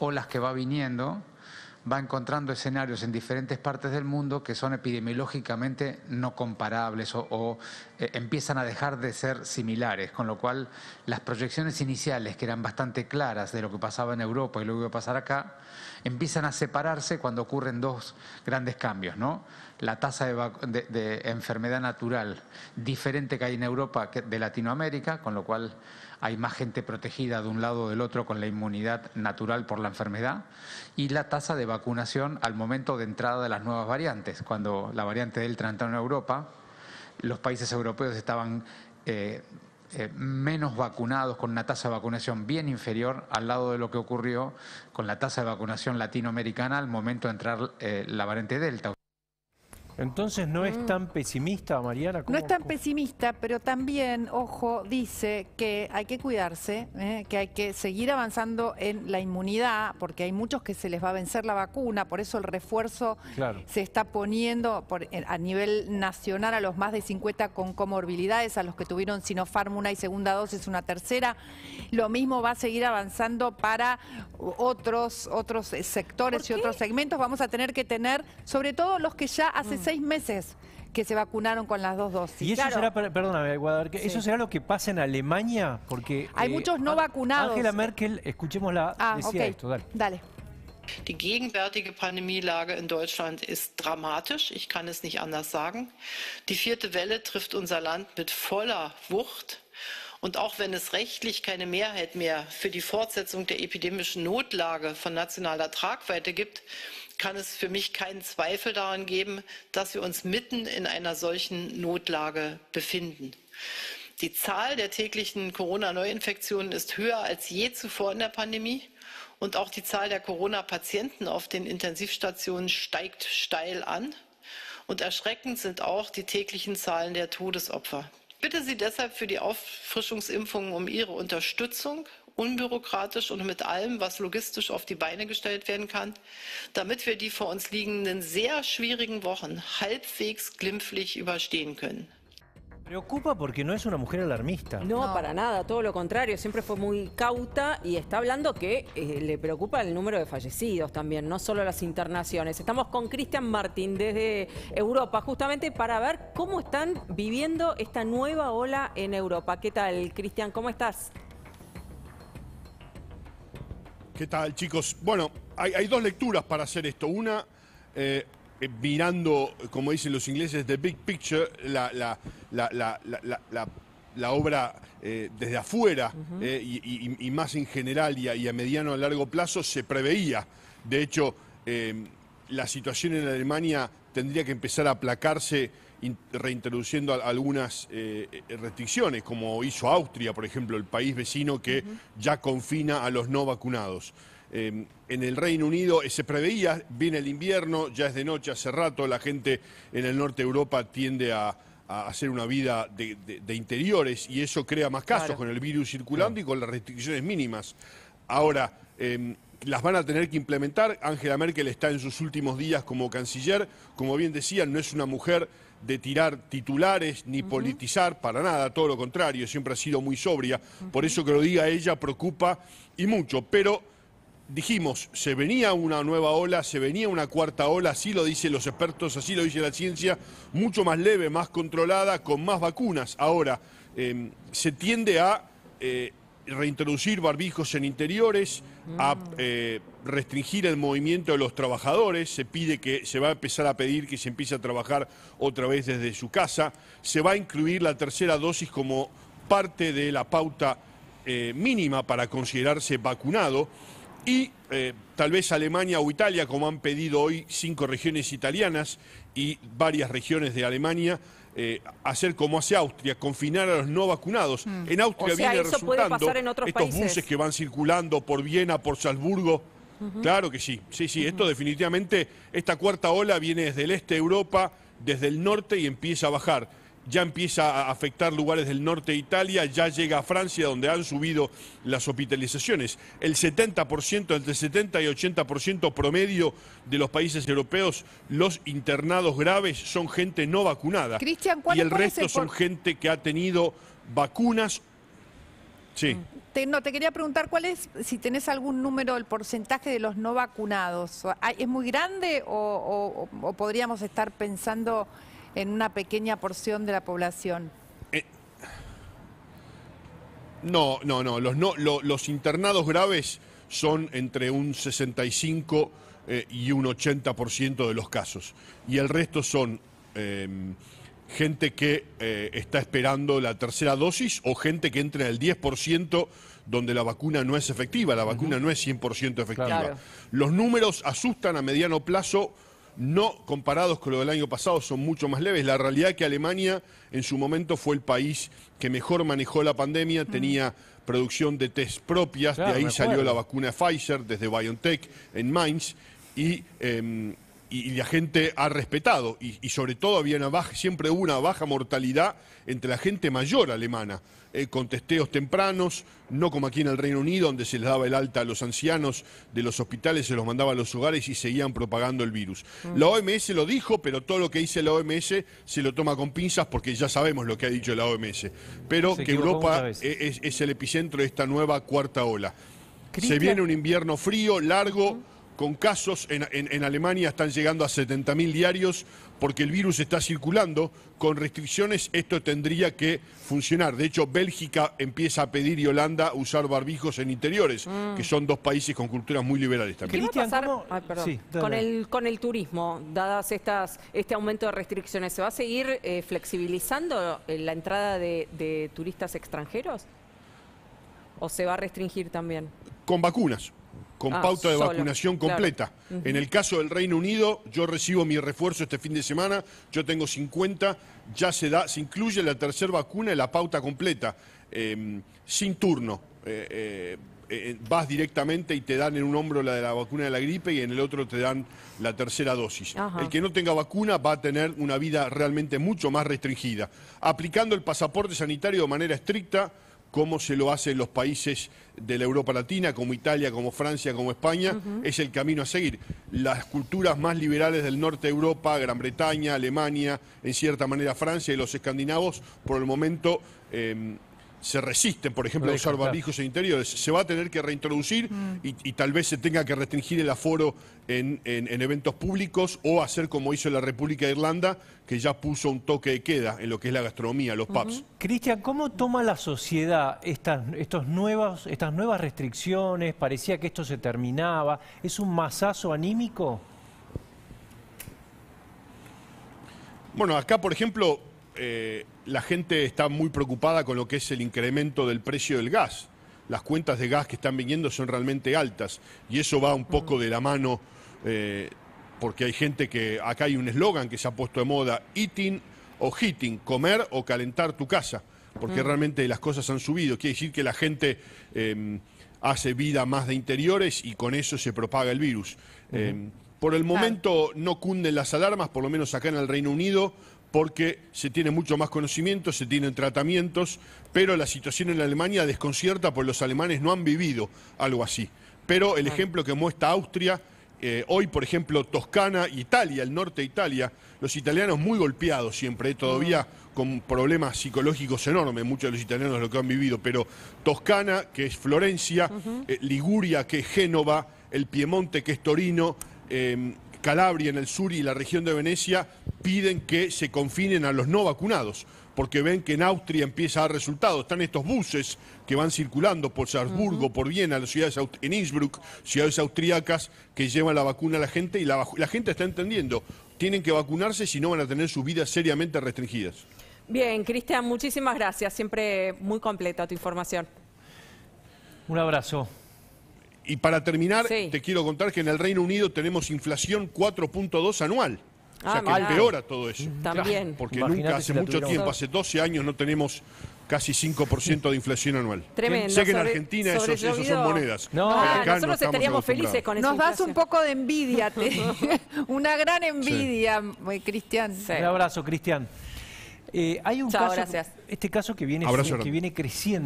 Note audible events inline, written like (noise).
O las que va viniendo, va encontrando escenarios en diferentes partes del mundo que son epidemiológicamente no comparables o, eh, empiezan a dejar de ser similares, con lo cual las proyecciones iniciales, que eran bastante claras de lo que pasaba en Europa y lo que iba a pasar acá, empiezan a separarse cuando ocurren dos grandes cambios, ¿no? La tasa de, de enfermedad natural diferente que hay en Europa que de Latinoamérica, con lo cual hay más gente protegida de un lado o del otro con la inmunidad natural por la enfermedad, y la tasa de vacunación al momento de entrada de las nuevas variantes. Cuando la variante Delta entró en Europa, los países europeos estaban... Eh, eh, menos vacunados, con una tasa de vacunación bien inferior al lado de lo que ocurrió con la tasa de vacunación latinoamericana al momento de entrar eh, la variante Delta. Entonces no es mm. tan pesimista, Mariana. No es tan pesimista, pero también, ojo, dice que hay que cuidarse, ¿eh? que hay que seguir avanzando en la inmunidad, porque hay muchos que se les va a vencer la vacuna, por eso el refuerzo se está poniendo a nivel nacional a los más de 50 con comorbilidades, a los que tuvieron Sinopharm una y segunda dosis, una tercera. Lo mismo va a seguir avanzando para otros, otros eh, sectores y otros segmentos. Vamos a tener que tener, sobre todo los que ya hace seis meses que se vacunaron con las dos dosis. Y eso claro. será, perdóname, Guadalupe, sí. eso será lo que pasa en Alemania, porque... Hay eh, muchos no vacunados. Angela Merkel, escuchémosla, ah, decía okay. esto, dale. Dale. Die gegenwärtige Pandemielage in Deutschland ist dramatisch, ich kann es nicht anders sagen. Die vierte Welle trifft unser Land mit voller Wucht. Und auch wenn es rechtlich keine Mehrheit mehr für die Fortsetzung der epidemischen Notlage von nationaler Tragweite gibt, kann es für mich keinen Zweifel daran geben, dass wir uns mitten in einer solchen Notlage befinden. Die Zahl der täglichen Corona-Neuinfektionen ist höher als je zuvor in der Pandemie. Und auch die Zahl der Corona-Patienten auf den Intensivstationen steigt steil an. Und erschreckend sind auch die täglichen Zahlen der Todesopfer. Ich bitte Sie deshalb für die Auffrischungsimpfungen um Ihre Unterstützung unbürokratisch und mit allem, was logistisch auf die Beine gestellt werden kann, damit wir die vor uns liegenden sehr schwierigen Wochen halbwegs glimpflich überstehen können. Preocupa porque no es una mujer alarmista. No, para nada, todo lo contrario, siempre fue muy cauta y está hablando que eh, le preocupa el número de fallecidos también, no solo las internaciones. Estamos con Cristian Martín desde Europa, justamente para ver cómo están viviendo esta nueva ola en Europa. ¿Qué tal, Cristian? ¿Cómo estás? ¿Qué tal, chicos? Bueno, hay, dos lecturas para hacer esto. Una, eh, eh, mirando, como dicen los ingleses, the big picture, la, obra eh, desde afuera y, más en general y a, mediano a largo plazo se preveía. De hecho, la situación en Alemania tendría que empezar a aplacarse reintroduciendo algunas eh, eh, restricciones, como hizo Austria, por ejemplo, el país vecino que ya confina a los no vacunados. Em, en el Reino Unido eh, se preveía, viene el invierno, ya es de noche hace rato, la gente en el norte de Europa tiende a, hacer una vida de, interiores y eso crea más casos con el virus circulando y con las restricciones mínimas. Ahora, em, las van a tener que implementar. Angela Merkel está en sus últimos días como canciller. Como bien decía, no es una mujer de tirar titulares ni politizar para nada, todo lo contrario, siempre ha sido muy sobria. Por eso que lo diga ella preocupa y mucho. Pero dijimos, se venía una nueva ola, se venía una cuarta ola, así lo dicen los expertos, así lo dice la ciencia, mucho más leve, más controlada, con más vacunas. Ahora, em, se tiende a eh, reintroducir barbijos en interiores a eh, restringir el movimiento de los trabajadores, se pide que se va a empezar a pedir que se empiece a trabajar otra vez desde su casa, se va a incluir la tercera dosis como parte de la pauta eh, mínima para considerarse vacunado y eh, tal vez Alemania o Italia, como han pedido hoy cinco regiones italianas y varias regiones de Alemania, eh, hacer como hace Austria, confinar a los no vacunados. Mm. En Austria viene resultando estos buses que van circulando por Viena, por Salzburgo. Claro que sí, sí, sí, esto definitivamente, esta cuarta ola viene desde el este de Europa, desde el norte y empieza a bajar ya empieza a afectar lugares del norte de Italia, ya llega a Francia donde han subido las hospitalizaciones. El 70%, entre 70 y 80% promedio de los países europeos, los internados graves son gente no vacunada. Cristian, y el resto son gente que ha tenido vacunas. Sí. Te, no, te quería preguntar cuál es, si tenés algún número, el porcentaje de los no vacunados. ¿Es muy grande o podríamos estar pensando en una pequeña porción de la población. Eh, no, no, no. Los, internados graves son entre un 65 eh, y un 80% de los casos. Y el resto son eh, gente que está esperando la tercera dosis o gente que entra en el 10% donde la vacuna no es efectiva, la vacuna no es 100% efectiva. Los números asustan a mediano plazo no comparados con lo del año pasado, son mucho más leves. La realidad es que Alemania en su momento fue el país que mejor manejó la pandemia, tenía producción de test propias, de ahí salió la vacuna Pfizer desde BioNTech en Mainz y em, y, la gente ha respetado. Y, sobre todo había una baja, siempre hubo una baja mortalidad entre la gente mayor alemana, eh, con testeos tempranos, no como aquí en el Reino Unido, donde se les daba el alta a los ancianos de los hospitales, se los mandaba a los hogares y seguían propagando el virus. Mm. La OMS lo dijo, pero todo lo que dice la OMS se lo toma con pinzas porque ya sabemos lo que ha dicho la OMS. Pero que Europa e, es, el epicentro de esta nueva cuarta ola. Se viene un invierno frío, largo con casos en, Alemania están llegando a 70.000 diarios porque el virus está circulando. Con restricciones esto tendría que funcionar. De hecho, Bélgica empieza a pedir y Holanda usar barbijos en interiores, mm. que son dos países con culturas muy liberales también. ¿Qué va a pasar con, el, con el turismo, dadas estas este aumento de restricciones? ¿Se va a seguir eh, flexibilizando eh, la entrada de turistas extranjeros? ¿O se va a restringir también? Con vacunas, con ah, pauta de vacunación completa. En el caso del Reino Unido, yo recibo mi refuerzo este fin de semana, yo tengo 50, ya se da, se incluye la tercera vacuna y la pauta completa, em, sin turno. Eh, eh, eh, vas directamente y te dan en un hombro la de la vacuna de la gripe y en el otro te dan la tercera dosis. El que no tenga vacuna va a tener una vida realmente mucho más restringida. Aplicando el pasaporte sanitario de manera estricta, como se lo hacen los países de la Europa Latina, como Italia, como Francia, como España, es el camino a seguir. Las culturas más liberales del norte de Europa, Gran Bretaña, Alemania, en cierta manera Francia y los escandinavos, por el momento em, se resisten, por ejemplo, a usar barbijos en interiores. Se va a tener que reintroducir mm. y, tal vez se tenga que restringir el aforo en, eventos públicos o hacer como hizo la República de Irlanda, que ya puso un toque de queda en lo que es la gastronomía, los pubs. Cristian, ¿cómo toma la sociedad estas, estos estas nuevas restricciones? Parecía que esto se terminaba. ¿Es un masazo anímico? Bueno, acá, por ejemplo, eh, la gente está muy preocupada con lo que es el incremento del precio del gas. Las cuentas de gas que están viniendo son realmente altas y eso va un poco mm. de la mano eh, porque hay gente que acá hay un eslogan que se ha puesto de moda, eating o heating, comer o calentar tu casa, porque mm. realmente las cosas han subido. Quiere decir que la gente em, hace vida más de interiores y con eso se propaga el virus. Em, por el momento no cunden las alarmas, por lo menos acá en el Reino Unido porque se tiene mucho más conocimiento, se tienen tratamientos, pero la situación en Alemania desconcierta, porque los alemanes no han vivido algo así. Pero el ejemplo que muestra Austria, eh, hoy por ejemplo Toscana, Italia, el norte de Italia, los italianos muy golpeados siempre, eh, todavía mm. con problemas psicológicos enormes, muchos de los italianos lo que han vivido, pero Toscana, que es Florencia, eh, Liguria, que es Génova, el Piemonte, que es Torino, Em, Calabria, en el sur y la región de Venecia piden que se confinen a los no vacunados, porque ven que en Austria empieza a dar resultados. Están estos buses que van circulando por Salzburgo, por Viena, las ciudades en Innsbruck, ciudades austríacas que llevan la vacuna a la gente y la, la gente está entendiendo, tienen que vacunarse si no van a tener sus vidas seriamente restringidas. Bien, Cristian, muchísimas gracias. Siempre muy completa tu información. Un abrazo. Y para terminar, te quiero contar que en el Reino Unido tenemos inflación 4.2 anual. o sea ah, que empeora todo eso. También. Porque nunca, hace mucho tiempo, hace 12 años, no tenemos casi 5% de inflación anual. Tremendo. Sé que en Argentina son monedas. No, ah, nosotros estaríamos felices con eso. Nos das un poco de envidia, te, (laughs) una gran envidia, eh, Cristian. Un abrazo, Cristian. Eh, hay un caso, este caso que viene, que viene creciendo.